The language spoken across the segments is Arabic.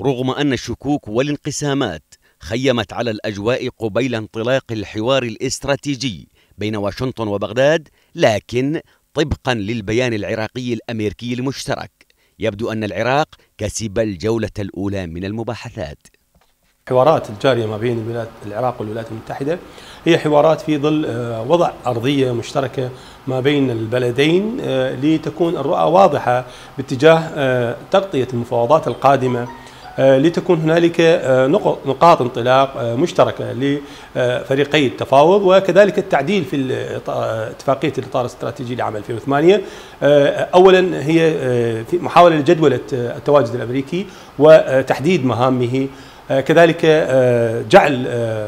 رغم أن الشكوك والانقسامات خيمت على الأجواء قبيل انطلاق الحوار الاستراتيجي بين واشنطن وبغداد لكن طبقا للبيان العراقي الأمريكي المشترك يبدو أن العراق كسب الجولة الأولى من المباحثات الحوارات الجارية ما بين الولايات العراق والولايات المتحدة هي حوارات في ظل آه، وضع أرضية مشتركة ما بين البلدين آه، لتكون الرؤى واضحة باتجاه آه، تغطية المفاوضات القادمة آه، لتكون هنالك آه، نقاط انطلاق آه، مشتركه لفريقي التفاوض وكذلك التعديل في اتفاقيه الاطار الاستراتيجي لعام 2008 اولا هي في محاوله لجدوله التواجد الامريكي وتحديد مهامه كذلك جعل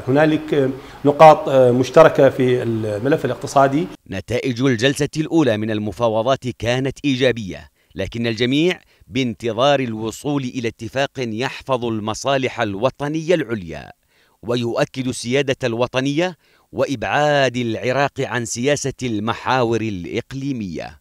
هنالك نقاط مشتركه في الملف الاقتصادي نتائج الجلسه الاولى من المفاوضات كانت ايجابيه لكن الجميع بانتظار الوصول الى اتفاق يحفظ المصالح الوطنيه العليا ويؤكد سياده الوطنيه وابعاد العراق عن سياسه المحاور الاقليميه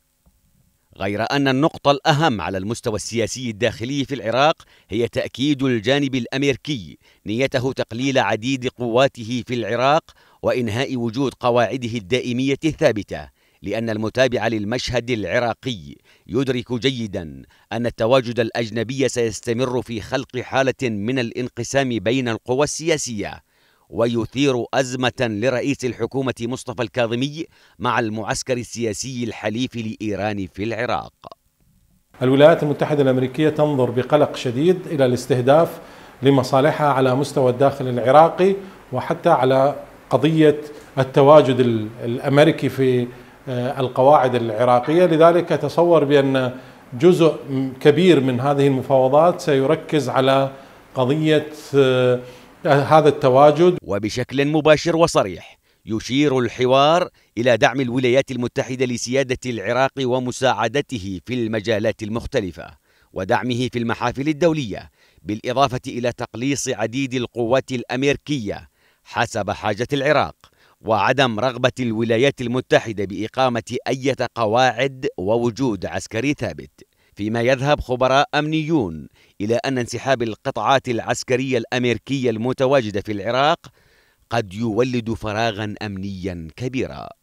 غير ان النقطه الاهم على المستوى السياسي الداخلي في العراق هي تاكيد الجانب الامريكي نيته تقليل عديد قواته في العراق وانهاء وجود قواعده الدائميه الثابته لأن المتابع للمشهد العراقي يدرك جيدا أن التواجد الأجنبي سيستمر في خلق حالة من الانقسام بين القوى السياسية ويثير أزمة لرئيس الحكومة مصطفى الكاظمي مع المعسكر السياسي الحليف لإيران في العراق الولايات المتحدة الأمريكية تنظر بقلق شديد إلى الاستهداف لمصالحها على مستوى الداخل العراقي وحتى على قضية التواجد الأمريكي في آه، القواعد العراقية لذلك تصور بأن جزء كبير من هذه المفاوضات سيركز على قضية آه، هذا التواجد وبشكل مباشر وصريح يشير الحوار إلى دعم الولايات المتحدة لسيادة العراق ومساعدته في المجالات المختلفة ودعمه في المحافل الدولية بالإضافة إلى تقليص عديد القوات الأمريكية حسب حاجة العراق وعدم رغبة الولايات المتحدة بإقامة أي قواعد ووجود عسكري ثابت فيما يذهب خبراء أمنيون إلى أن انسحاب القطعات العسكرية الأمريكية المتواجدة في العراق قد يولد فراغا أمنيا كبيرا